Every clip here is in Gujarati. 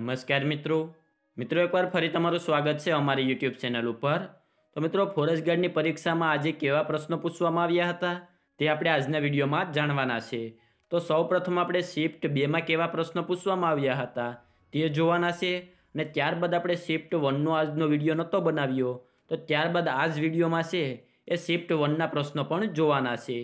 નમસ્કાર મિત્રો મિત્રો એકવાર ફરી તમારું સ્વાગત છે અમારી યુટ્યુબ ચેનલ ઉપર તો મિત્રો ફોરેસ્ટ ગાર્ડની પરીક્ષામાં આજે કેવા પ્રશ્નો પૂછવામાં આવ્યા હતા તે આપણે આજના વિડીયોમાં જાણવાના છે તો સૌપ્રથમ આપણે શિફ્ટ બેમાં કેવા પ્રશ્નો પૂછવામાં આવ્યા હતા તે જોવાના છે અને ત્યારબાદ આપણે શિફ્ટ વનનો આજનો વિડીયો નહોતો બનાવ્યો તો ત્યારબાદ આ જ વિડીયોમાં છે એ શિફ્ટ વનના પ્રશ્નો પણ જોવાના છે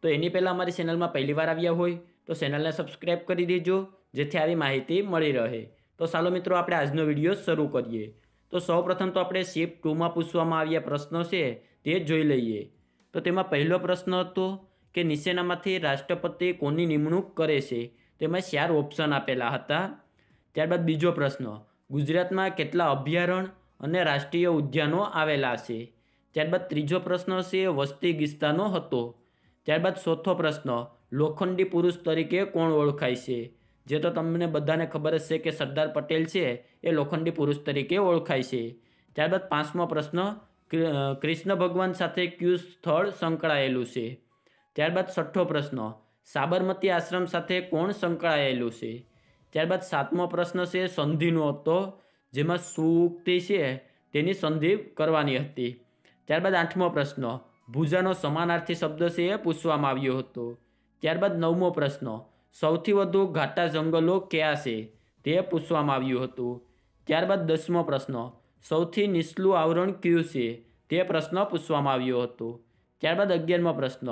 તો એની પહેલાં અમારી ચેનલમાં પહેલીવાર આવ્યા હોય તો ચેનલને સબસ્ક્રાઈબ કરી દેજો જેથી આવી માહિતી મળી રહે તો ચાલો મિત્રો આપણે આજનો વિડીયો શરૂ કરીએ તો સૌપ્રથમ તો આપણે શેપ ટુમાં પૂછવામાં આવ્યા પ્રશ્નો છે તે જોઈ લઈએ તો તેમાં પહેલો પ્રશ્ન હતો કે નિશેનામાંથી રાષ્ટ્રપતિ કોની નિમણૂક કરે છે તેમાં ચાર ઓપ્શન આપેલા હતા ત્યારબાદ બીજો પ્રશ્ન ગુજરાતમાં કેટલા અભયારણ્ય અને રાષ્ટ્રીય ઉદ્યાનો આવેલા છે ત્યારબાદ ત્રીજો પ્રશ્ન છે વસ્તી ગિસ્તાનો હતો ત્યારબાદ ચોથો પ્રશ્ન લોખંડી પુરુષ તરીકે કોણ ઓળખાય છે જે તો તમને બધાને ખબર જ છે કે સરદાર પટેલ છે એ લોખંડી પુરુષ તરીકે ઓળખાય છે ત્યારબાદ પાંચમો પ્રશ્ન કૃષ્ણ ભગવાન સાથે ક્યુ સ્થળ સંકળાયેલું છે ત્યારબાદ છઠ્ઠો પ્રશ્ન સાબરમતી આશ્રમ સાથે કોણ સંકળાયેલું છે ત્યારબાદ સાતમો પ્રશ્ન છે સંધિનો હતો જેમાં સુક્તિ છે તેની સંધિ કરવાની હતી ત્યારબાદ આઠમો પ્રશ્ન ભૂજાનો સમાનાર્થી શબ્દ છે એ પૂછવામાં આવ્યો હતો ત્યારબાદ નવમો પ્રશ્ન સૌથી વધુ ઘાટા જંગલો કયા છે તે પૂછવામાં આવ્યું હતું ત્યારબાદ દસમો પ્રશ્ન સૌથી નીચલું આવરણ કયું છે તે પ્રશ્ન પૂછવામાં આવ્યો હતો ત્યારબાદ અગિયારમો પ્રશ્ન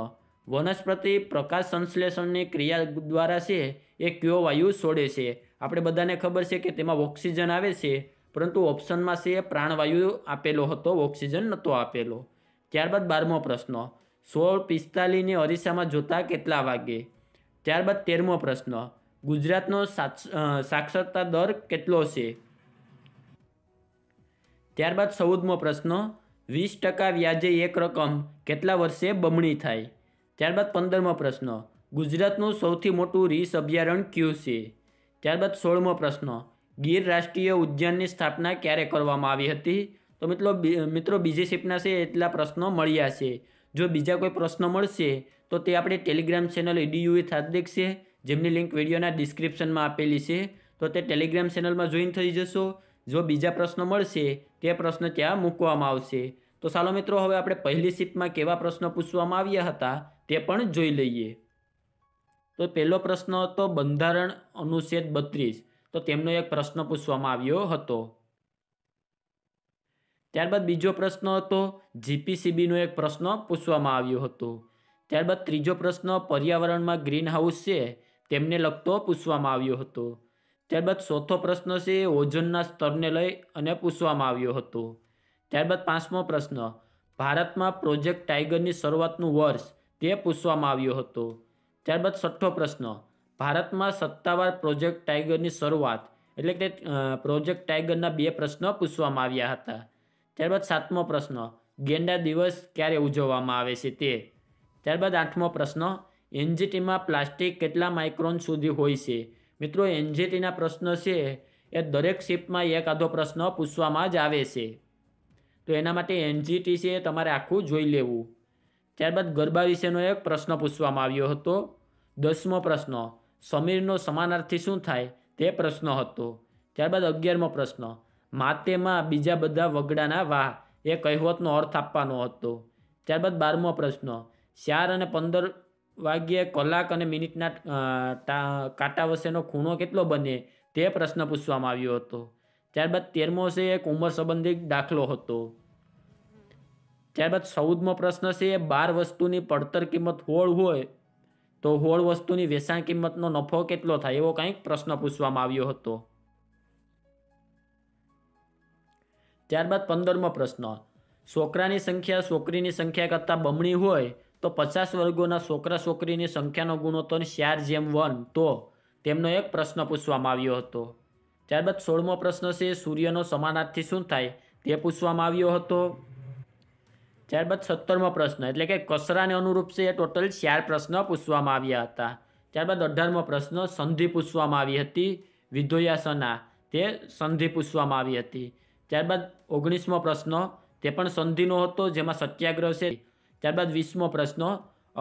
વનસ્પતિ પ્રકાશ સંશ્લેષણની ક્રિયા દ્વારા છે એ કયો વાયુ છોડે છે આપણે બધાને ખબર છે કે તેમાં ઓક્સિજન આવે છે પરંતુ ઓપ્શનમાં છે પ્રાણવાયુ આપેલો હતો ઓક્સિજન નહોતો આપેલો ત્યારબાદ બારમો પ્રશ્ન સોળ પિસ્તાલીસને અરીસામાં જોતા કેટલા વાગે ત્યારબાદ તેરમો પ્રશ્ન ગુજરાતનો સાક્ષરતા દર કેટલો છે ત્યારબાદ ચૌદમો પ્રશ્ન વીસ ટકા વ્યાજે એક રકમ કેટલા વર્ષે બમણી થાય ત્યારબાદ પંદરમો પ્રશ્ન ગુજરાતનું સૌથી મોટું રીસ અભયારણ્ય ક્યુ છે ત્યારબાદ સોળમો પ્રશ્ન ગીર રાષ્ટ્રીય ઉદ્યાનની સ્થાપના ક્યારે કરવામાં આવી હતી તો મિત્રો મિત્રો બીજી શિફ્ટના છે એટલા પ્રશ્નો મળ્યા છે જો બીજા કોઈ પ્રશ્નો મળશે તો તે આપણે ટેલિગ્રામ ચેનલ એડીયુએ સાદિક છે જેમની લિંક વિડીયોના ડિસ્ક્રિપ્શનમાં આપેલી છે તો તે ટેલિગ્રામ ચેનલમાં જોઈન થઈ જશો જો બીજા પ્રશ્નો મળશે તે પ્રશ્ન ત્યાં મૂકવામાં આવશે તો સાલો મિત્રો હવે આપણે પહેલી શીટમાં કેવા પ્રશ્નો પૂછવામાં આવ્યા હતા તે પણ જોઈ લઈએ તો પહેલો પ્રશ્ન હતો બંધારણ અનુચ્છેદ બત્રીસ તો તેમનો એક પ્રશ્ન પૂછવામાં આવ્યો હતો ત્યારબાદ બીજો પ્રશ્ન હતો જીપીસીબીનો એક પ્રશ્ન પૂછવામાં આવ્યો હતો ત્યારબાદ ત્રીજો પ્રશ્ન પર્યાવરણમાં ગ્રીન હાઉસ છે તેમને લગતો પૂછવામાં આવ્યો હતો ત્યારબાદ ચોથો પ્રશ્ન છે ઓઝોનના સ્તરને લઈ અને પૂછવામાં આવ્યો હતો ત્યારબાદ પાંચમો પ્રશ્ન ભારતમાં પ્રોજેક્ટ ટાઈગરની શરૂઆતનું વર્ષ તે પૂછવામાં આવ્યો હતો ત્યારબાદ છઠ્ઠો પ્રશ્ન ભારતમાં સત્તાવાર પ્રોજેક્ટ ટાઈગરની શરૂઆત એટલે કે પ્રોજેક્ટ ટાઈગરના બે પ્રશ્ન પૂછવામાં આવ્યા હતા ત્યારબાદ સાતમો પ્રશ્ન ગેંડા દિવસ ક્યારે ઉજવવામાં આવે છે તે ત્યારબાદ આઠમો પ્રશ્ન એનજીટીમાં પ્લાસ્ટિક કેટલા માઇક્રોન સુધી હોય છે મિત્રો એનજીટીના પ્રશ્નો છે એ દરેક શિફ્ટમાં એક આધો પ્રશ્ન પૂછવામાં જ આવે છે તો એના માટે એનજીટી છે એ તમારે આખું જોઈ લેવું ત્યારબાદ ગરબા વિશેનો એક પ્રશ્ન પૂછવામાં આવ્યો હતો દસમો પ્રશ્ન સમીરનો સમાનાર્થી શું થાય તે પ્રશ્ન હતો ત્યારબાદ અગિયારમો પ્રશ્ન માતેમાં બીજા બધા વગડાના વાહ એ કહેવતનો અર્થ આપવાનો હતો ત્યારબાદ બારમો પ્રશ્ન ચાર અને પંદર વાગ્યે કલાક અને મિનિટના કાંટા વચ્ચેનો ખૂણો કેટલો બને તે પ્રશ્ન પૂછવામાં આવ્યો હતો ત્યારબાદ તેરમો છે એક ઉંમર સંબંધિત દાખલો હતો ત્યારબાદ ચૌદમો પ્રશ્ન છે એ બાર વસ્તુની પડતર કિંમત હોળ હોય તો હોળ વસ્તુની વેચાણ કિંમતનો નફો કેટલો થાય એવો કંઈક પ્રશ્ન પૂછવામાં આવ્યો હતો ત્યારબાદ પંદરમો પ્રશ્ન છોકરાની સંખ્યા છોકરીની સંખ્યા કરતાં બમણી હોય તો પચાસ વર્ગોના છોકરા છોકરીની સંખ્યાનો ગુણોત્તર ચાર જેમ વન તો તેમનો એક પ્રશ્ન પૂછવામાં આવ્યો હતો ત્યારબાદ સોળમો પ્રશ્ન છે સૂર્યનો સમાનાર્થી શું થાય તે પૂછવામાં આવ્યો હતો ત્યારબાદ સત્તરમો પ્રશ્ન એટલે કે કસરાને અનુરૂપ છે એ ટોટલ ચાર પ્રશ્ન પૂછવામાં આવ્યા હતા ત્યારબાદ અઢારમો પ્રશ્ન સંધિ પૂછવામાં આવી હતી વિધોયાસના તે સંધિ પૂછવામાં આવી હતી ત્યારબાદ ઓગણીસમો પ્રશ્ન તે પણ સંધિનો હતો જેમાં સત્યાગ્રહ છે ત્યારબાદ વીસમો પ્રશ્ન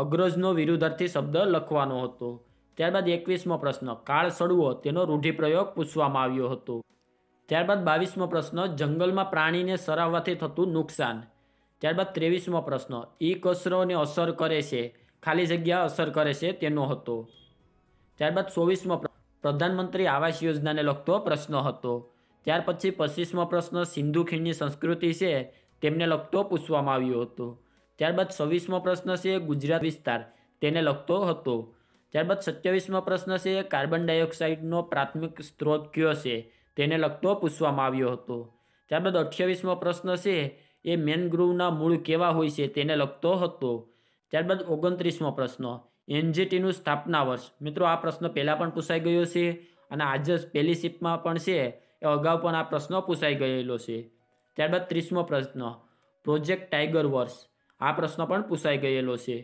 અગ્રજનો વિરુદ્ધાર્થી શબ્દ લખવાનો હતો ત્યારબાદ એકવીસમો પ્રશ્ન કાળ સડવો તેનો રૂઢિપ્રયોગ પૂછવામાં આવ્યો હતો ત્યારબાદ બાવીસમો પ્રશ્ન જંગલમાં પ્રાણીને સરાવવાથી થતું નુકસાન ત્યારબાદ ત્રેવીસમો પ્રશ્ન ઈ કચરોને અસર કરે છે ખાલી જગ્યા અસર કરે છે તેનો હતો ત્યારબાદ ચોવીસમો પ્રધાનમંત્રી આવાસ યોજનાને લગતો પ્રશ્ન હતો ત્યાર પછી પચીસમો પ્રશ્ન સિંધુ ખીણની સંસ્કૃતિ છે તેમને લગતો પૂછવામાં આવ્યો હતો ત્યારબાદ છવ્વીસમો પ્રશ્ન છે ગુજરાત વિસ્તાર તેને લગતો હતો ત્યારબાદ સત્યાવીસમો પ્રશ્ન છે કાર્બન ડાયોક્સાઇડનો પ્રાથમિક સ્ત્રોત કયો છે તેને લગતો પૂછવામાં આવ્યો હતો ત્યારબાદ અઠ્યાવીસમો પ્રશ્ન છે એ મેનગ્રુવના મૂળ કેવા હોય છે તેને લગતો હતો ત્યારબાદ ઓગણત્રીસમો પ્રશ્ન એનજીટીનું સ્થાપના વર્ષ મિત્રો આ પ્રશ્ન પહેલાં પણ પૂછાઈ ગયો છે અને આજે પહેલી શિપમાં પણ છે એ અગાઉ પણ આ પ્રશ્ન પૂછાઈ ગયેલો છે ત્યારબાદ ત્રીસમો પ્રશ્ન પ્રોજેક્ટ ટાઈગર વર્ષ આ પ્રશ્ન પણ પૂછાઈ ગયેલો છે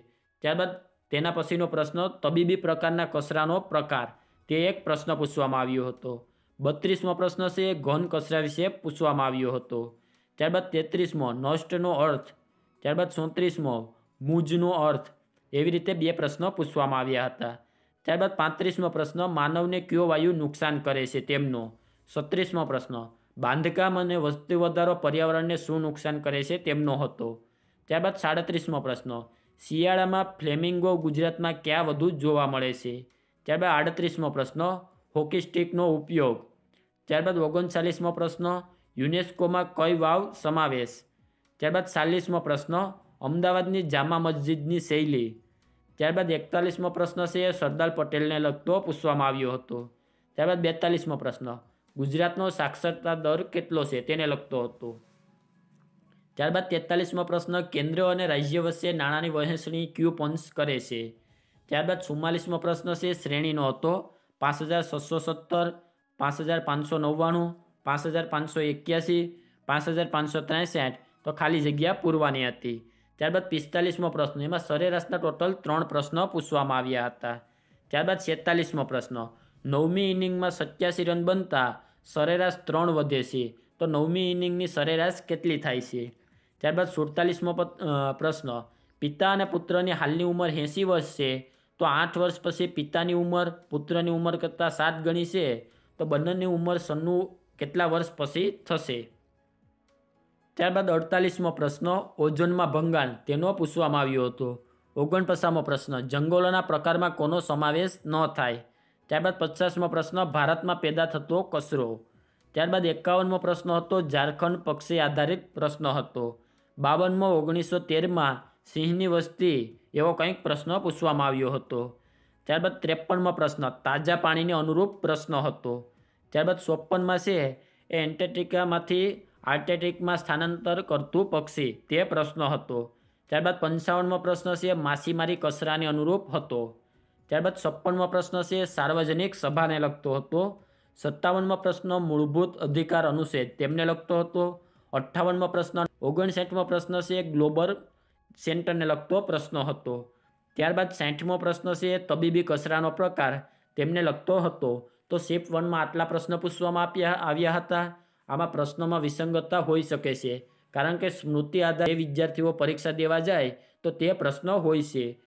ત્યારબાદ તેના પછીનો પ્રશ્ન તબીબી પ્રકારના કચરાનો પ્રકાર તે એક પ્રશ્ન પૂછવામાં આવ્યો હતો બત્રીસમો પ્રશ્ન છે ઘન કચરા વિશે પૂછવામાં આવ્યો હતો ત્યારબાદ તેત્રીસમો નષ્ટનો અર્થ ત્યારબાદ ચોત્રીસમો મૂજનો અર્થ એવી રીતે બે પ્રશ્નો પૂછવામાં આવ્યા હતા ત્યારબાદ પાંત્રીસમો પ્રશ્ન માનવને કયો વાયુ નુકસાન કરે છે તેમનો સત્રીસમો પ્રશ્ન બાંધકામ અને વસ્તી વધારો પર્યાવરણને શું નુકસાન કરે છે તેમનો હતો ત્યારબાદ સાડત્રીસમો પ્રશ્ન શિયાળામાં ફ્લેમિંગો ગુજરાતમાં ક્યાં વધુ જોવા મળે છે ત્યારબાદ આડત્રીસમો પ્રશ્ન હોકી સ્ટિકનો ઉપયોગ ત્યારબાદ ઓગણચાલીસમો પ્રશ્ન યુનેસ્કોમાં કઈ વાવ સમાવેશ ત્યારબાદ ચાલીસમો પ્રશ્ન અમદાવાદની જામા મસ્જિદની શૈલી ત્યારબાદ એકતાલીસમો પ્રશ્ન છે એ સરદાર પટેલને લગતો પૂછવામાં આવ્યો હતો ત્યારબાદ બેતાલીસમો પ્રશ્ન ગુજરાતનો સાક્ષરતા દર કેટલો છે તેને લગતો હતો ત્યારબાદ તેતાલીસમો પ્રશ્ન કેન્દ્ર અને રાજ્ય વચ્ચે નાણાંની વહેંચણી ક્યુ પંચ કરે છે ત્યારબાદ ચુમ્માલીસમો પ્રશ્ન છે શ્રેણીનો હતો પાંચ હજાર છસો સત્તર પાંચ હજાર પાંચસો નવ્વાણું પાંચ હજાર પાંચસો એક્યાસી પાંચ હજાર પાંચસો ત્રેસઠ તો ખાલી જગ્યા પૂરવાની હતી ત્યારબાદ પિસ્તાલીસમો પ્રશ્ન એમાં સરેરાશના ટોટલ ત્રણ પ્રશ્નો પૂછવામાં આવ્યા હતા ત્યારબાદ છેતાલીસમો પ્રશ્ન નવમી ઇનિંગમાં સત્યાસી રન બનતા સરેરાશ ત્રણ વધે છે તો નવમી ઇનિંગની સરેરાશ કેટલી થાય છે ત્યારબાદ સુડતાલીસમો પ્રશ્ન પિતા અને પુત્રની હાલની ઉંમર એંસી વર્ષ છે તો આઠ વર્ષ પછી પિતાની ઉંમર પુત્રની ઉંમર કરતાં સાત ગણી છે તો બંનેની ઉંમર સન્નું કેટલા વર્ષ પછી થશે ત્યારબાદ અડતાલીસમો પ્રશ્ન ઓઝોનમાં ભંગાણ તેનો પૂછવામાં આવ્યો હતો ઓગણપચાસમો પ્રશ્ન જંગલોના પ્રકારમાં કોનો સમાવેશ ન થાય ત્યારબાદ પચાસમો પ્રશ્ન ભારતમાં પેદા થતો કચરો ત્યારબાદ એકાવનમો પ્રશ્ન હતો ઝારખંડ પક્ષી આધારિત પ્રશ્ન હતો બાવનમાં ઓગણીસો તેરમાં સિંહની વસ્તી એવો કંઈક પ્રશ્ન પૂછવામાં આવ્યો હતો ત્યારબાદ ત્રેપનમાં પ્રશ્ન તાજા પાણીને અનુરૂપ પ્રશ્ન હતો ત્યારબાદ ચોપનમાં છે એ એન્ટેટિકામાંથી આર્ટેટિકમાં સ્થાનાંતર કરતું પક્ષી તે પ્રશ્ન હતો ત્યારબાદ પંચાવનમો પ્રશ્ન છે માછીમારી કચરાને અનુરૂપ હતો ત્યારબાદ છપ્પનમો પ્રશ્ન છે સાર્વજનિક સભાને લગતો હતો સત્તાવનમો પ્રશ્ન મૂળભૂત અધિકાર અનુચ્છેદ તેમને લગતો હતો અઠ્ઠાવનમો પ્રશ્ન ઓગણસાઠમો પ્રશ્ન છે ગ્લોબલ સેન્ટરને લગતો પ્રશ્ન હતો ત્યારબાદ સાઠમો પ્રશ્ન છે તબીબી કચરાનો પ્રકાર તેમને લગતો હતો તો શેપ વનમાં આટલા પ્રશ્ન પૂછવામાં આપ્યા આવ્યા હતા આમાં પ્રશ્નોમાં વિસંગતતા હોઈ શકે છે કારણ કે સ્મૃતિ આધારે વિદ્યાર્થીઓ પરીક્ષા દેવા જાય તો તે પ્રશ્ન હોય છે